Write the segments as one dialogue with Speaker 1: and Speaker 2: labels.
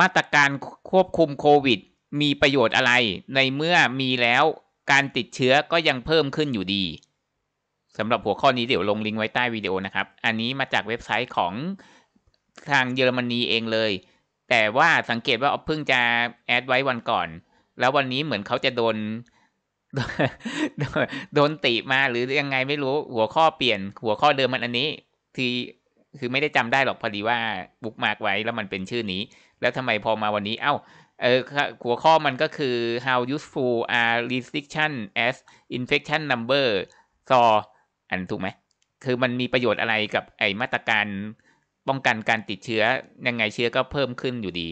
Speaker 1: มาตรการควบคุมโควิด มีประโยชน์อะไร ในเมื่อมีแล้วการติดเชื้อก็ยังเพิ่มขึ้นอยู่ดีสำหรับหัวข้อนี้เดี๋ยวลงลิงก์ไว้ใต้วิดีโอนะครับ อันนี้มาจากเว็บไซต์ของทางเยอรมนีเองเลย แต่ว่าสังเกตว่าเพิ่งจะแอดไว้วันก่อน แล้ววันนี้เหมือนเขาจะโดน โดนติมาหรือยังไงไม่รู้หัวข้อเปลี่ยนหัวข้อเดิมมันอันนี้ทีคือไม่ได้จำได้หรอกพอดีว่าบุ๊กมาร์กไว้แล้วมันเป็นชื่อนี้ แล้วทำไมพอมาวันนี้เอา้าเออหัวข้อมันก็คือ how useful are restriction as infection number s o อันถูกไหม คือมันมีประโยชน์อะไรกับไอมาตรการ ป้องกันการติดเชื้อยังไงเชื้อก็เพิ่มขึ้นอยู่ดี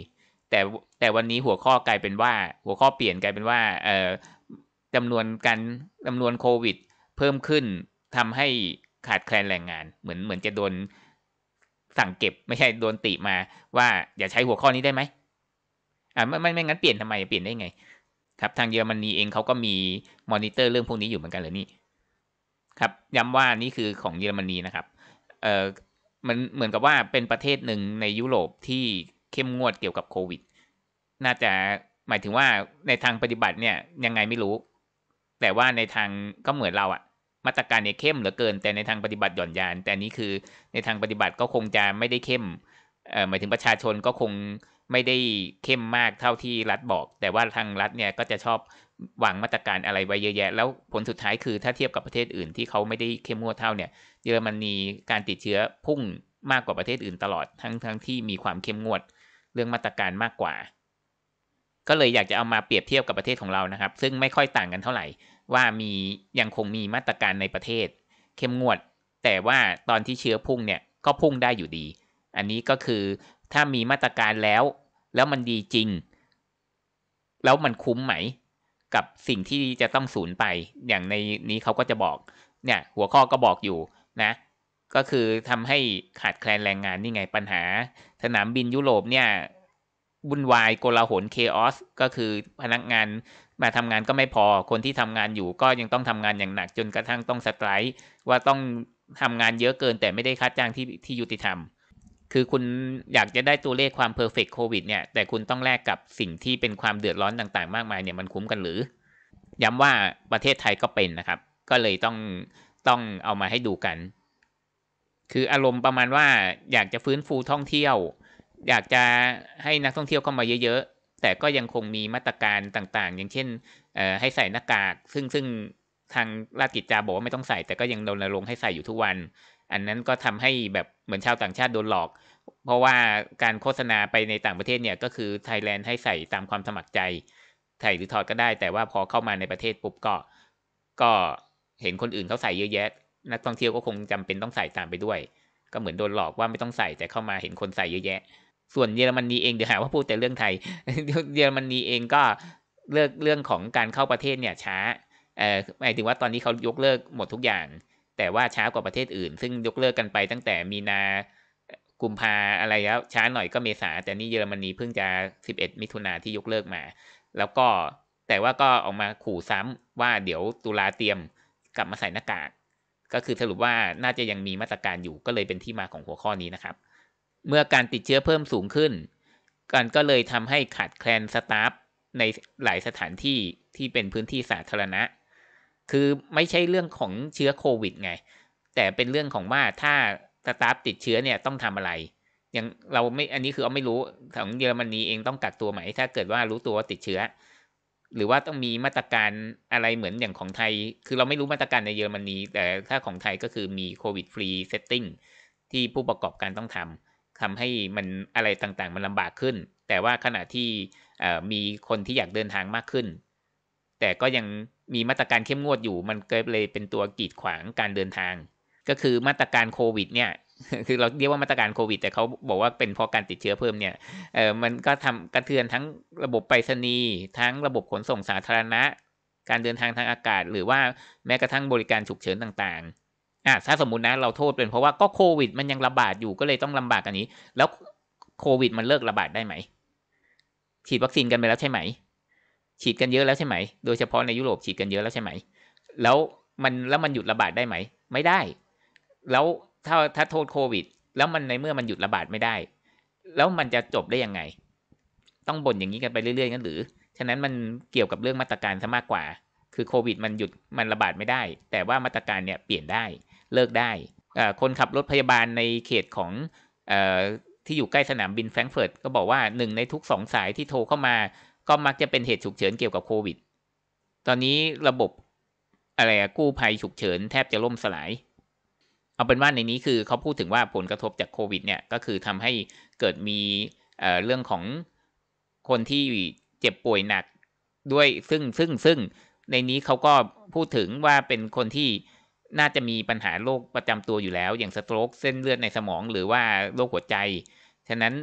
Speaker 1: แต่แต่วันนี้หัวข้อกลายเป็นว่า หัวข้อเปลี่ยนกลายเป็นว่าเออจำนวนการจำนวนโควิด เพิ่มขึ้นทำให้ขาดแคลนแรงงานเหมือนเหมือนจะโดนสั่งเก็บไม่ใช่โดนติมาว่าอย่าใช้หัวข้อนี้ได้ไหมอ่าไม่ไม่ไม่งั้นเปลี่ยนทำไมเปลี่ยนได้ไงครับทางเยอรมนีเองเขาก็มีมอนิเตอร์เรื่องพวกนี้อยู่เหมือนกันเลยนี่ครับย้ำว่านี่คือของเยอรมนีนะครับเอ่อมันเหมือนกับว่าเป็นประเทศหนึ่งในยุโรปที่เข้มงวดเกี่ยวกับโควิด น่าจะหมายถึงว่าในทางปฏิบัติเนี่ยยังไงไม่รู้ แต่ว่าในทางก็เหมือนเราอะมาตรการเนี่ยเข้มเหลือเกินแต่ในทางปฏิบัติหย่อนยาน แต่นี้คือในทางปฏิบัติก็คงจะไม่ได้เข้มเออ่หมายถึงประชาชนก็คงไม่ได้เข้มมากเท่าที่รัฐบอก แต่ว่าทางรัฐเนี่ยก็จะชอบวางมาตรการอะไรไว้เยอะแยะแล้วผลสุดท้ายคือถ้าเทียบกับประเทศอื่น ที่เขาไม่ได้เข้มงวดเท่าเนี่ยเยอรมนีการติดเชื้อพุ่งมากกว่าประเทศอื่นตลอดทั้งทั้งที่มีความเข้มงวดเรื่องมาตรการมากกว่า ก็เลยอยากจะเอามาเปรียบเทียบกับประเทศของเรานะครับ ซึ่งไม่ค่อยต่างกันเท่าไหร่ว่ามียังคงมีมาตรการในประเทศ เข้มงวด แต่ว่าตอนที่เชื้อพุ่งเนี่ยก็พุ่งได้อยู่ดี อันนี้ก็คือถ้ามีมาตรการแล้วแล้วมันดีจริง แล้วมันคุ้มไหมกับสิ่งที่จะต้องสูญไป อย่างในนี้เขาก็จะบอกเนี่ยหัวข้อก็บอกอยู่นะก็คือทำให้ขาดแคลนแรงงาน นี่ไงปัญหาสนามบินยุโรปเนี่ยวุ่นวายโกลาหลเคออสก็คือพนักงานมาทำงานก็ไม่พอคนที่ทำงานอยู่ ก็ยังต้องทำงานอย่างหนักจนกระทั่งต้องสไตร์ว่าต้องทำงานเยอะเกิน แต่ไม่ได้ค่าจ้างที่ที่ยุติธรรม คือคุณอยากจะได้ตัวเลขความเพอร์เฟกโควิดเนี่ยแต่คุณต้องแลกกับสิ่งที่เป็นความเดือดร้อนต่าง ๆมากมายเนี่ยมันคุ้มกันหรือ ย้ำว่าประเทศไทยก็เป็นนะครับ ก็เลยต้องต้องเอามาให้ดูกัน คืออารมณ์ประมาณว่าอยากจะฟื้นฟูท่องเที่ยวอยากจะให้นักท่องเที่ยวเข้ามาเยอะๆ แต่ก็ยังคงมีมาตรการต่างๆ อย่างเช่น ให้ใส่หน้ากาก ซึ่งซึ่งทางราชกิจจาบอกว่าไม่ต้องใส่ แต่ก็ยังรณรงค์ให้ใส่อยู่ทุกวัน อันนั้นก็ทำให้แบบเหมือนชาวต่างชาติโดนหลอก เพราะว่าการโฆษณาไปในต่างประเทศเนี่ยก็คือไทยแลนด์ให้ใส่ตามความสมัครใจใส่หรือถอดก็ได้ แต่ว่าพอเข้ามาในประเทศปุ๊บก็ ก็เห็นคนอื่นเขาใส่เยอะแยะ นักท่องเที่ยวก็คงจำเป็นต้องใส่ตามไปด้วย ก็เหมือนโดนหลอกว่าไม่ต้องใส่ แต่เข้ามาเห็นคนใส่เยอะแยะส่วนเยอรมนีเองเดี๋ยวหาว่าพูดแต่เรื่องไทย เยอรมนีเองก็เลิกเรื่องของการเข้าประเทศเนี่ยช้า เอ่อหมายถึงว่าตอนนี้เขายกเลิกหมดทุกอย่าง แต่ว่าช้ากว่าประเทศอื่น ซึ่งยกเลิกกันไปตั้งแต่มีนากุมภาอะไรแล้ว ช้าหน่อยก็เมษาแต่นี่เยอรมนีเพิ่งจะ 11 มิถุนาที่ยกเลิกมา แล้วก็แต่ว่าก็ออกมาขู่ซ้ำว่าเดี๋ยวตุลาเตรียมกลับมาใส่หน้ากากก็คือสรุปว่าน่าจะยังมีมาตรการอยู่ก็เลยเป็นที่มาของหัวข้อนี้นะครับเมื่อการติดเชื้อเพิ่มสูงขึ้นกันก็เลยทำให้ขาดแคลนสตาฟในหลายสถานที่ที่เป็นพื้นที่สาธารณะ คือไม่ใช่เรื่องของเชื้อโควิด ไง แต่เป็นเรื่องของว่าถ้าสตาฟติดเชื้อเนี่ยต้องทำอะไร อย่างเราไม่ อันนี้คือเอาไม่รู้ของเยอรมนีเองต้องกักตัวไหม ถ้าเกิดว่ารู้ตัวว่าติดเชื้อ หรือว่าต้องมีมาตรการอะไรเหมือนอย่างของไทย คือเราไม่รู้มาตรการในเยอรมนี แต่ถ้าของไทยก็คือมีโควิดฟรีเซตติ้งที่ผู้ประกอบการต้องทำทำให้มันอะไรต่างๆมันลำบากขึ้น แต่ว่าขณะที่มีคนที่อยากเดินทางมากขึ้น แต่ก็ยังมีมาตรการเข้มงวดอยู่ มันก็เลยเป็นตัวกีดขวางการเดินทาง ก็คือมาตรการโควิดเนี่ย คือเราเรียกว่ามาตรการโควิด แต่เขาบอกว่าเป็นเพราะการติดเชื้อเพิ่มเนี่ย เออมันก็ทำกระเทือนทั้งระบบไปรษณีย์ทั้งระบบขนส่งสาธารณะ การเดินทางทางอากาศ หรือว่าแม้กระทั่งบริการฉุกเฉินต่างๆอ่ะถ้าสมมตินะ เราโทษเป็นเพราะว่าก็โควิดมันยังระบาดอยู่ ก็เลยต้องลำบากอันนี้ แล้วโควิดมันเลิกระบาดได้ไหมฉีดวัคซีนกันไปแล้วใช่ไหม ฉีดกันเยอะแล้วใช่ไหม โดยเฉพาะในยุโรปฉีดกันเยอะแล้วใช่ไหมแล้วมัน แล้วมันหยุดระบาดได้ไหม ไม่ได้ แล้วถ้า ถ้าโทษโควิด แล้วมันในเมื่อมันหยุดระบาดไม่ได้ แล้วมันจะจบได้ยังไง ต้องบ่นอย่างนี้กันไปเรื่อยๆงันหรือ ฉะนั้นมันเกี่ยวกับเรื่องมาตรการซะมากกว่า คือโควิด มันหยุด มันระบาดไม่ได้ แต่ว่ามาตรการเนี่ยเปลี่ยนได้เลิกได้ คนขับรถพยาบาลในเขตของที่อยู่ใกล้สนามบินแฟรงก์เฟิร์ตก็บอกว่าหนึ่งในทุกสองสายที่โทรเข้ามาก็มักจะเป็นเหตุฉุกเฉินเกี่ยวกับโควิด ตอนนี้ระบบอะไรกู้ภัยฉุกเฉินแทบจะล่มสลาย เอาเป็นว่าในนี้คือเขาพูดถึงว่าผลกระทบจากโควิดเนี่ยก็คือทำให้เกิดมีเเรื่องของคนที่เจ็บป่วยหนักด้วยซึ่งซึ่งซึ่งในนี้เขาก็พูดถึงว่าเป็นคนที่น่าจะมีปัญหาโรคประจำตัวอยู่แล้ว อย่างสโตรกเส้นเลือดในสมองหรือว่าโรคหัวใจ ฉะนั้น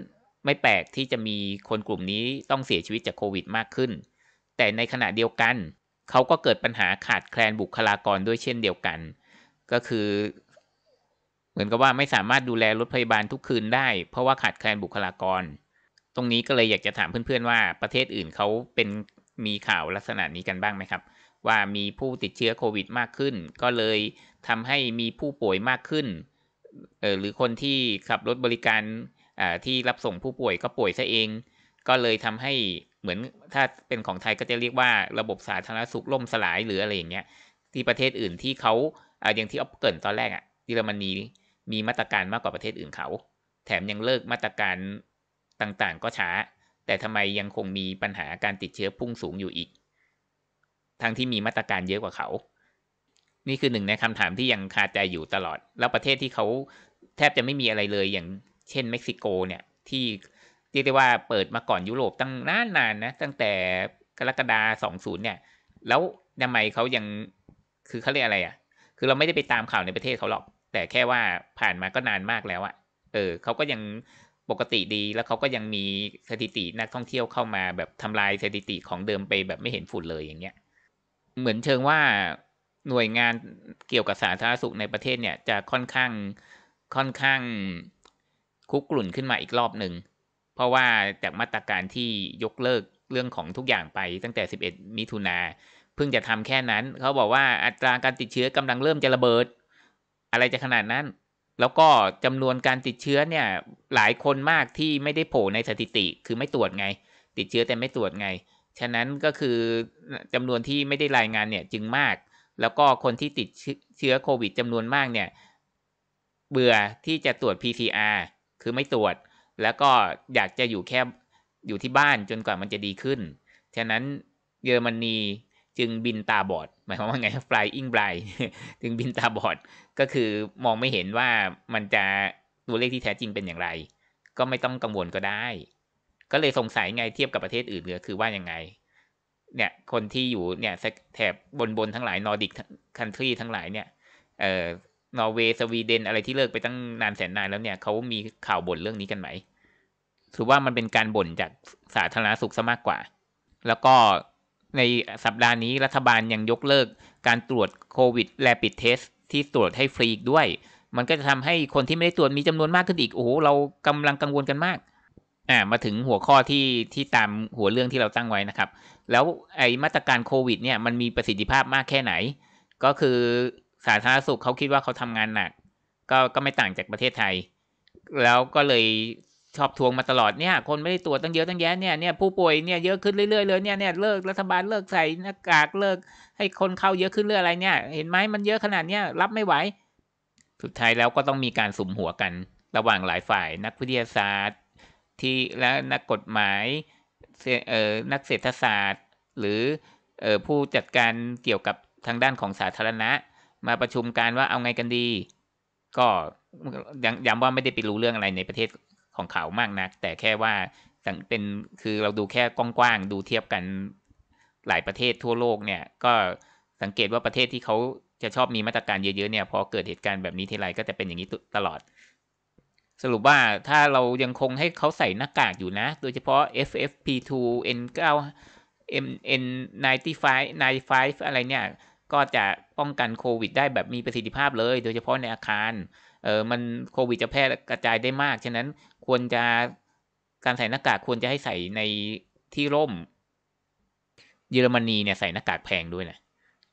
Speaker 1: ไม่แปลกที่จะมีคนกลุ่มนี้ต้องเสียชีวิตจากโควิดมากขึ้น แต่ในขณะเดียวกัน เขาก็เกิดปัญหาขาดแคลนบุคลากรด้วยเช่นเดียวกัน ก็คือ เหมือนกับว่าไม่สามารถดูแลรถพยาบาลทุกคืนได้เพราะว่าขาดแคลนบุคลากร ตรงนี้ก็เลยอยากจะถามเพื่อนๆ ว่า ประเทศอื่นเขาเป็นมีข่าวลักษณะนี้กันบ้างไหมครับ ว่ามีผู้ติดเชื้อโควิด มากขึ้นก็เลยทำให้มีผู้ป่วยมากขึ้นเออหรือคนที่ขับรถบริการอ่าที่รับส่งผู้ป่วยก็ป่วยซะเอง ก็เลยทำให้เหมือนถ้าเป็นของไทยก็จะเรียกว่าระบบสาธารณสุขล่มสลายหรืออะไรอย่างเงี้ยที่ประเทศอื่นที่เขาอ่าอย่างที่อ๊อฟเกินตอนแรกอะ่ะเยอรมนีมีมาตรการมากกว่าประเทศอื่นเขา แถมยังเลิกมาตรการต่างๆ ก็ช้าแต่ทำไมยังคงมีปัญหาการติดเชื้อพุ่งสูงอยู่อีก ทั้งที่มีมาตรการเยอะกว่าเขา นี่คือหนึ่งในคำถามที่ยังคาใจอยู่ตลอด แล้วประเทศที่เขาแทบจะไม่มีอะไรเลย อย่าง เช่น เม็กซิโกเนี่ย ที่เรียกได้ว่าเปิดมาก่อนยุโรปตั้งนานๆนนะ ตั้งแต่กรกฎาสองศูนย์เนี่ย แล้วทำไมเขายังคือเขาเรียกอะไรอะ่ะ คือเราไม่ได้ไปตามข่าวในประเทศเขาหรอก แต่แค่ว่าผ่านมาก็นานมากแล้วอะ่ะ เออเขาก็ยังปกติดีแล้วเขาก็ยังมีสถิตินักท่องเที่ยวเข้ามาแบบทำลายสถิติของเดิมไปแบบไม่เห็นฝุ่นเลยอย่างเงี้ยเหมือนเชิงว่าหน่วยงานเกี่ยวกับสาธารณสุขในประเทศเนี่ยจะค่อนข้างค่อนข้าง คุกกลุ่นขึ้นมาอีกรอบหนึ่งเพราะว่าจากมาตรการที่ยกเลิกเรื่องของทุกอย่างไป ตั้งแต่ 11 มิถุนาเพิ่งจะทำแค่นั้นเขาบอกว่าอัตราการติดเชื้อกำลังเริ่มจะระเบิด อะไรจะขนาดนั้นแล้วก็จำนวนการติดเชื้อเนี่ย หลายคนมากที่ไม่ได้โผล่ในสถิติ คือไม่ตรวจไง ติดเชื้อแต่ไม่ตรวจไงฉะนั้นก็คือจำนวนที่ไม่ได้รายงานเนี่ยจึงมากแล้วก็คนที่ติดเชื้อโควิดจำนวนมากเนี่ย เบื่อที่จะตรวจ PCR คือไม่ตรวจ แล้วก็อยากจะอยู่แค่อยู่ที่บ้านจนกว่ามันจะดีขึ้นฉะนั้นเยอรมนีจึงบินตาบอด หมายความว่าไง flying blind จึงบินตาบอด ก็คือมองไม่เห็นว่ามันจะตัวเลขที่แท้จริงเป็นอย่างไร ก็ไม่ต้องกังวลก็ได้ ก็เลยสงสัยไงเทียบกับประเทศอื่นเหลือคือว่ายังไง เนี่ย คนที่อยู่เนี่ยแถบบนบนทั้งหลายนอร์ดิกคันทรีทั้งหลายเนี่ย เอ่อนอร์เวย์สวีเดน อะไรที่เลิกไปตั้งนานแสนนานแล้วเนี่ย เขามีข่าวบ่นเรื่องนี้กันไหมถือว่ามันเป็นการบ่นจากสาธารณสุขซะมากกว่า แล้วก็ในสัปดาห์นี้รัฐบาลยังยกเลิกการตรวจโควิดแลปิดเทส ที่ตรวจให้ฟรีด้วย มันก็จะทำให้คนที่ไม่ได้ตรวจมีจำนวนมากขึ้นอีกโอ้โหเรากำลังกังวลกันมากอ่ามาถึงหัวข้อที่ที่ตามหัวเรื่องที่เราตั้งไว้นะครับ แล้วไอมาตรการโควิด เนี่ย มันมีประสิทธิภาพมากแค่ไหน ก็คือสาธารณสุขเขาคิดว่าเขาทำงานหนักก็ก็ไม่ต่างจากประเทศไทย แล้วก็เลยชอบทวงมาตลอดเนี่ย คนไม่ได้ตรวจตั้งเยอะตั้งแยะเนี่ย เนี่ยผู้ป่วยเนี่ยเยอะขึ้นเรื่อยๆเลยเนี่ยเนี่ย เลิกรัฐบาลเลิกใส่หน้ากากเลิก ให้คนเข้าเยอะขึ้นเรื่อยอะไรเนี่ย เห็นไหมมันเยอะขนาดเนี้ยรับไม่ไหว สุดท้ายแล้วก็ต้องมีการสุมหัวกัน ระหว่างหลายฝ่าย นักวิทยาศาสตร์ที่และนักกฎหมาย เอ่อ นักเศรษฐศาสตร์ หรือ เอ่อ ผู้จัดการเกี่ยวกับทางด้านของสาธารณะ มาประชุมกันว่าเอาไงกันดี ก็ย้ำว่าไม่ได้ไปรู้เรื่องอะไรในประเทศของเขามากนักแต่แค่ว่าเป็นคือเราดูแค่กว้างๆดูเทียบกันหลายประเทศทั่วโลกเนี่ยก็สังเกตว่าประเทศที่เขาจะชอบมีมาตรการเยอะๆเนี่ยพอเกิดเหตุการณ์แบบนี้ทีไรก็จะเป็นอย่างนี้ตลอด สรุปว่าถ้าเรายังคงให้เขาใส่หน้ากากอยู่นะ โดยเฉพาะ FFP2 N9 m N95 95 อะไรเนี่ยก็จะป้องกันโควิดได้แบบมีประสิทธิภาพเลยโดยเฉพาะในอาคารเออมันโควิดจะแพร่กระจายได้มากฉะนั้นควรจะการใส่หน้ากากควรจะให้ใส่ในที่ร่มเยอรมนีเนี่ยใส่หน้ากากแพงด้วยนะ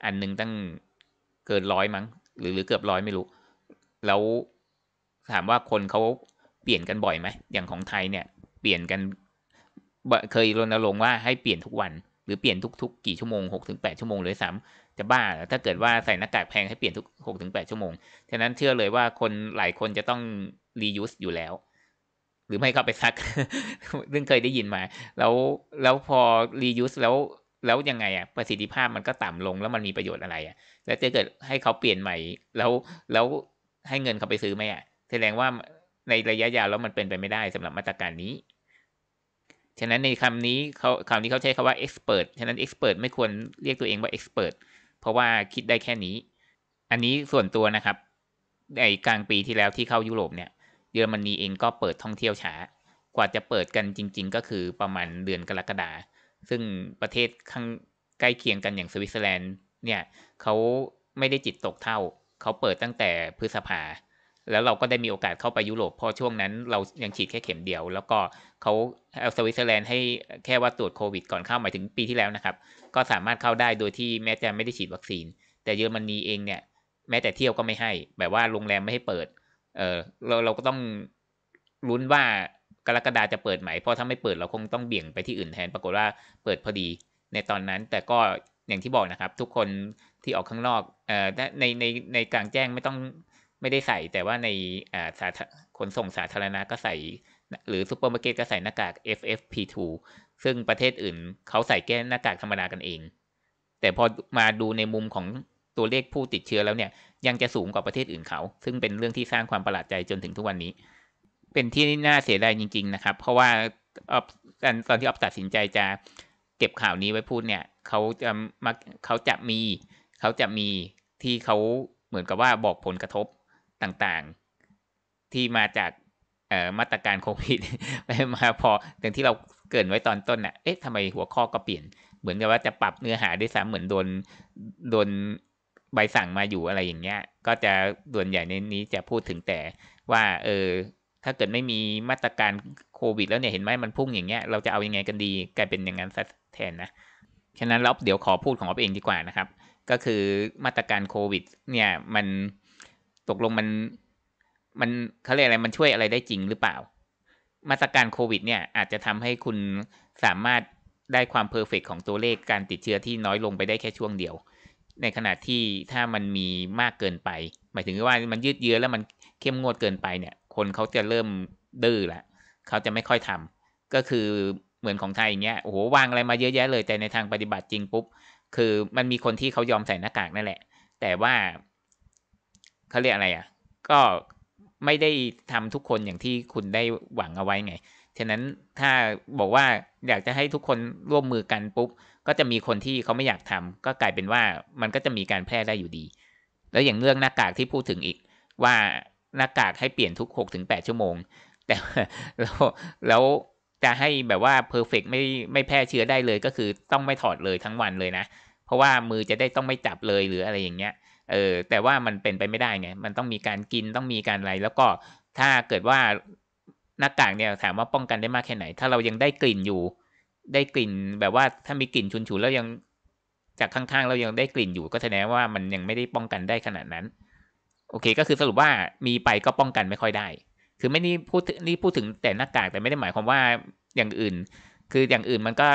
Speaker 1: อันหนึ่งตั้งเกินร้อยมั้ง หรือหรือเกือบร้อยไม่รู้แล้วถามว่าคนเขาเปลี่ยนกันบ่อยไหม อย่างของไทยเนี่ย เปลี่ยนกัน เคยรณรงค์ว่าให้เปลี่ยนทุกวัน หรือเปลี่ยนทุกๆกี่ชั่วโมงหกถึงแปดชั่วโมงเลยซ้ำจะบ้าถ้าเกิดว่าใส่หน้ากากแพงให้เปลี่ยนทุกหกถึงแปดชั่วโมงฉะนั้นเชื่อเลยว่าคนหลายคนจะต้องรียูสอยู่แล้วรือไม่ก็ไปซักเรื่องเคยได้ยินมา แล้วแล้วพอรียูสแล้วแล้วยังไงอ่ะประสิทธิภาพมันก็ต่ำลง แล้วมันมีประโยชน์อะไรอ่ะ แล้วจะเกิดให้เขาเปลี่ยนใหม่ แล้วแล้วให้เงินเขาไปซื้อไหมอ่ะ แสดงว่าในระยะยาวแล้วมันเป็นไปไม่ได้สำหรับมาตรการนี้ ฉะนั้นในคำนี้เขาคำนี้เขาใช้คำว่า expert ฉะนั้น expert ไม่ควรเรียกตัวเองว่า expert เพราะว่าคิดได้แค่นี้ อันนี้ส่วนตัวนะครับในกลางปีที่แล้วที่เข้ายุโรปเนี่ยเยอรมนีเองก็เปิดท่องเที่ยวช้ากว่าจะเปิดกันจริง ๆ ก็คือประมาณเดือนกรกฎาซึ่งประเทศข้างใกล้เคียงกันอย่างสวิตเซอร์แลนด์เนี่ยเขาไม่ได้จิตตกเท่า เขาเปิดตั้งแต่พฤษภา แล้วเราก็ได้มีโอกาสเข้าไปยุโรปพอช่วงนั้นเรายังฉีดแค่เข็มเดียว แล้วก็เขาเอาสวิตเซอร์แลนด์ให้แค่ว่าตรวจโควิดก่อนเข้าหมายถึงปีที่แล้วนะครับ ก็สามารถเข้าได้โดยที่แม้จะไม่ได้ฉีดวัคซีน แต่เยอรมนีเองเนี่ยแม้แต่เที่ยวก็ไม่ให้แบบว่าโรงแรมไม่ให้เปิดเออเราเราก็ต้องลุ้นว่ากรกฎาจะเปิดไหม เพราะถ้าไม่เปิดเราคงต้องเบี่ยงไปที่อื่นแทน ปรากฏว่าเปิดพอดี ในตอนนั้น แต่ก็อย่างที่บอกนะครับ ทุกคนที่ออกข้างนอกเอ่อในในในกลางแจ้งไม่ต้องไม่ได้ใส่ แต่ว่าในอ่าสาคนส่งสาธารณะก็ใส่หรือซูเปอร์มาร์เก็ตก็ใส่หน้ากาก FFP2 ซึ่งประเทศอื่น เขาใส่แก้หน้ากากธรรมดากันเอง แต่พอมาดูในมุมของตัวเลขผู้ติดเชื้อแล้วเนี่ย ยังจะสูงกว่าประเทศอื่นเขา ซึ่งเป็นเรื่องที่สร้างความประหลาดใจจนถึงทุกวันนี้ เป็นที่น่าเสียดายจริง ๆ นะครับ เพราะว่าตอนที่ออฟตัดสินใจจะเก็บข่าวนี้ไว้พูดเนี่ย เขาจะมักเขาจะมีเขาจะมีที่เขาเหมือนกับว่าบอกผลกระทบต่างๆที่มาจากมาตรการโควิดไปมาพออย่างที่เราเกินไว้ตอนต้นน่ะ เอ๊ะทำไมหัวข้อก็เปลี่ยน เหมือนกับว่าจะปรับเนื้อหาได้ซ้ำเหมือนโดนโดนใบสั่งมาอยู่อะไรอย่างเงี้ย ก็จะส่วนใหญ่ในนี้จะพูดถึงแต่ว่าเออถ้าเกิดไม่มีมาตรการโควิดแล้วเนี่ยเห็นไหมมันพุ่งอย่างเงี้ย เราจะเอาอยัางไงกันดี กลายเป็นอย่างนั้นแทนนะฉะนั้นเราเดี๋ยวขอพูดของเราเองดีกว่านะครับ ก็คือมาตรการโควิด เนี่ยมันตกลงมัน มันเขาเรียกอะไรมันช่วยอะไรได้จริงหรือเปล่า มาตรการโควิด เนี่ยอาจจะทำให้คุณสามารถได้ความเพอร์เฟกของตัวเลขการติดเชื้อที่น้อยลงไปได้แค่ช่วงเดียวในขณะที่ถ้ามันมีมากเกินไป หมายถึงว่ามันยืดเยื้อแล้วมันเข้มงวดเกินไปเนี่ย คนเขาจะเริ่มดื้อละเขาจะไม่ค่อยทำ ก็คือเหมือนของไทยอย่างเงี้ยโอ้โหวางอะไรมาเยอะแยะเลยแต่ในทางปฏิบัติจริงปุ๊บคือมันมีคนที่เขายอมใส่หน้ากากนั่นแหละ แต่ว่าเขาเรียกอะไรอะ่ะก็ไม่ได้ทำทุกคนอย่างที่คุณได้หวังเอาไว้ไง ฉะนั้นถ้าบอกว่าอยากจะให้ทุกคนร่วมมือกันปุ๊บก็จะมีคนที่เขาไม่อยากทำ ก็กลายเป็นว่ามันก็จะมีการแพร่ได้อยู่ดี แล้วอย่างเรื่องหน้ากากที่พูดถึงอีก ว่าหน้ากากให้เปลี่ยนทุกหกถึงแปดชั่วโมงแต่แล้วแล้วจะให้แบบว่าเพอร์เฟกไม่ไม่แพร่เชื้อได้เลยก็คือต้องไม่ถอดเลยทั้งวันเลยนะ เพราะว่ามือจะได้ต้องไม่จับเลยหรืออะไรอย่างเงี้ยเออแต่ว่ามันเป็นไปไม่ได้ไงมันต้องมีการกินต้องมีการอะไร แล้วก็ถ้าเกิดว่าหน้ากากเนี่ยถามว่าป้องกันได้มากแค่ไหน ถ้าเรายังได้กลิ่นอยู่ได้กลิ่นแบบว่าถ้ามีกลิ่นฉุนฉุนแล้วยังจากข้างๆ เรายังได้กลิ่นอยู่ก็แสดงว่ามันยังไม่ได้ป้องกันได้ขนาดนั้น โอเคก็คือสรุปว่ามีไปก็ป้องกันไม่ค่อยได้ คือไม่นี่พูดนี่พูดถึงแต่หน้ากาก แต่ไม่ได้หมายความว่าอย่างอื่น คืออย่างอื่นมันก็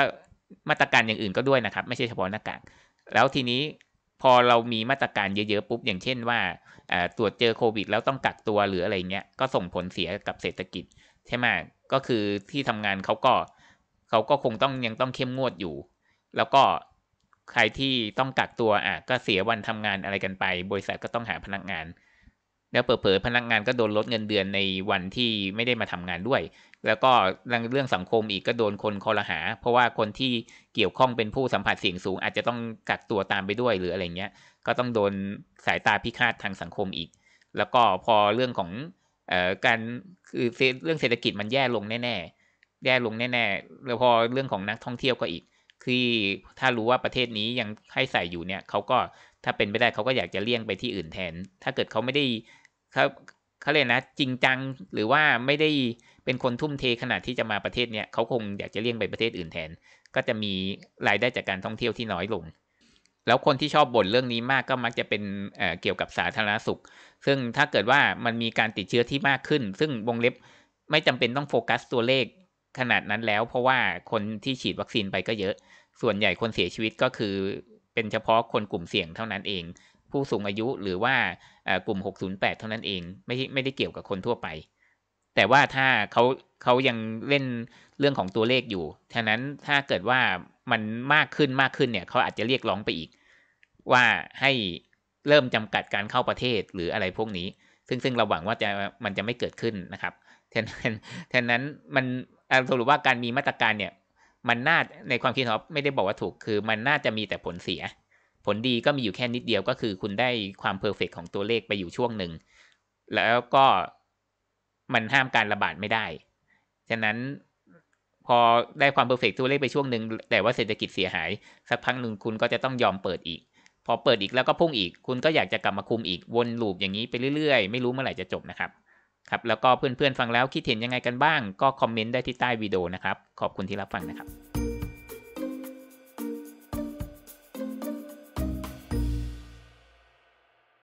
Speaker 1: มาตรการอย่างอื่นก็ด้วยนะครับ ไม่ใช่เฉพาะหน้ากาก แล้วทีนี้พอเรามีมาตรการเยอะๆปุ๊บอย่างเช่นว่าตรวจเจอโควิด แล้วต้องกักตัวหรืออะไรเงี้ยก็ส่งผลเสียกับเศรษฐกิจใช่ไหมก็คือที่ทำงานเขาก็เขาก็คงต้องยังต้องเข้มงวดอยู่ แล้วก็ใครที่ต้องกักตัวอ่ะก็เสียวันทำงานอะไรกันไป บริษัทก็ต้องหาพนักงาน แล้วเปิดเผยพนักงานก็โดนลดเงินเดือนในวันที่ไม่ได้มาทำงานด้วย แล้วก็เรื่องสังคมอีกก็โดนคนคอรหา เพราะว่าคนที่เกี่ยวข้องเป็นผู้สัมผัสเสี่ยงสูงอาจจะต้องกักตัวตามไปด้วยหรืออะไรเงี้ยก็ต้องโดนสายตาพิฆาตทางสังคมอีก แล้วก็พอเรื่องของออการคือเรื่องเศรษฐกิจมันแย่ลงแน่ๆแย่ลงแน่ๆแล้วพอเรื่องของนักท่องเที่ยวก็อีก คือถ้ารู้ว่าประเทศนี้ยังให้ใส่อยู่เนี่ย เขาก็ถ้าเป็นไปได้เขาก็อยากจะเลี่ยงไปที่อื่นแทน ถ้าเกิดเขาไม่ได้เขาเขาเลยนะจริงจังหรือว่าไม่ได้เป็นคนทุ่มเทขนาดที่จะมาประเทศเนี้ยเขาคงอยากจะเลี่ยงไปประเทศอื่นแทน ก็จะมีรายได้จากการท่องเที่ยวที่น้อยลง แล้วคนที่ชอบบ่นเรื่องนี้มากก็มักจะเป็นเเกี่ยวกับสาธารณสุข ซึ่งถ้าเกิดว่ามันมีการติดเชื้อที่มากขึ้น ซึ่งวงเล็บไม่จำเป็นต้องโฟกัสตัวเลขขนาดนั้นแล้วเพราะว่าคนที่ฉีดวัคซีนไปก็เยอะ ส่วนใหญ่คนเสียชีวิตก็คือ เป็นเฉพาะคนกลุ่มเสี่ยงเท่านั้นเอง ผู้สูงอายุหรือว่ากลุ่ม608เท่านั้นเอง ไม่ไม่ได้เกี่ยวกับคนทั่วไป แต่ว่าถ้าเขาเขายังเล่นเรื่องของตัวเลขอยู่ฉะนั้นถ้าเกิดว่ามันมากขึ้นมากขึ้นเนี่ยเขาอาจจะเรียกร้องไปอีก ว่าให้เริ่มจำกัดการเข้าประเทศหรืออะไรพวกนี้ ซึ่งซึ่งเราหวังว่าจะมันจะไม่เกิดขึ้นนะครับแทนั้นนั้นมันสรุปว่าการมีมาตรการเนี่ยมันน่าในความคิดของไม่ได้บอกว่าถูก คือมันน่าจะมีแต่ผลเสีย ผลดีก็มีอยู่แค่นิดเดียวก็คือ คุณได้ความเพอร์เฟกของตัวเลขไปอยู่ช่วงหนึ่งแล้วก็มันห้ามการระบาดไม่ได้ฉะนั้นพอได้ความเพอร์เฟกตัวเลขไปช่วงหนึ่งแต่ว่าเศรษฐกิจเสียหายสักพักหนึ่งคุณก็จะต้องยอมเปิดอีก พอเปิดอีกแล้วก็พุ่งอีก คุณก็อยากจะกลับมาคุม อีกวนลูปอย่างนี้ไปเรื่อย ๆ ไม่รู้เมื่อไหร่จะจบนะครับครับแล้วก็เพื่อนๆ ฟังแล้ว คิดเห็นยังไงกันบ้าง ก็คอมเมนต์ได้ที่ใต้วิดีโอนะครับ ขอบคุณที่รับฟังนะครับ